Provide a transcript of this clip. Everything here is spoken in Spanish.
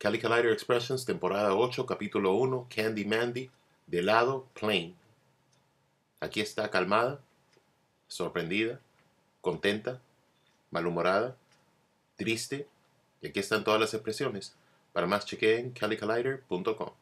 Collider Expressions, temporada 8, capítulo 1, Candy Mandy, de lado, Plain. Aquí está calmada, sorprendida, contenta, malhumorada, triste, y aquí están todas las expresiones. Para más chequeen calicalider.com.